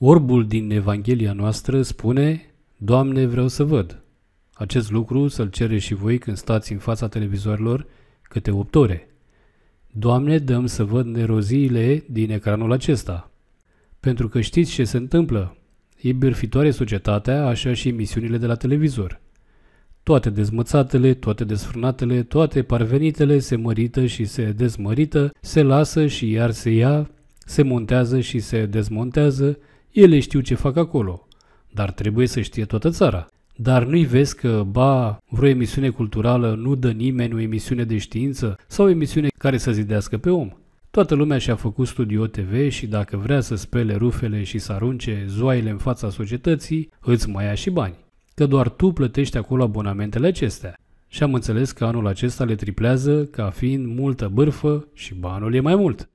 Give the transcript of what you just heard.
Orbul din Evanghelia noastră spune, Doamne, vreau să văd. Acest lucru să-l cere și voi când stați în fața televizorilor câte opt ore. Doamne, dăm să văd neroziile din ecranul acesta. Pentru că știți ce se întâmplă. E birfitoare societatea, așa și emisiunile de la televizor. Toate dezmățatele, toate desfrânatele, toate parvenitele se mărită și se dezmărită, se lasă și iar se ia, se montează și se dezmontează, ele știu ce fac acolo, dar trebuie să știe toată țara. Dar nu-i vezi că, ba, vreo emisiune culturală nu dă nimeni o emisiune de știință sau o emisiune care să zidească pe om. Toată lumea și-a făcut Studio TV și dacă vrea să spele rufele și să arunce zoaile în fața societății, îți mai ia și bani. Că doar tu plătești acolo abonamentele acestea. Și am înțeles că anul acesta le triplează ca fiind multă bârfă și banul e mai mult.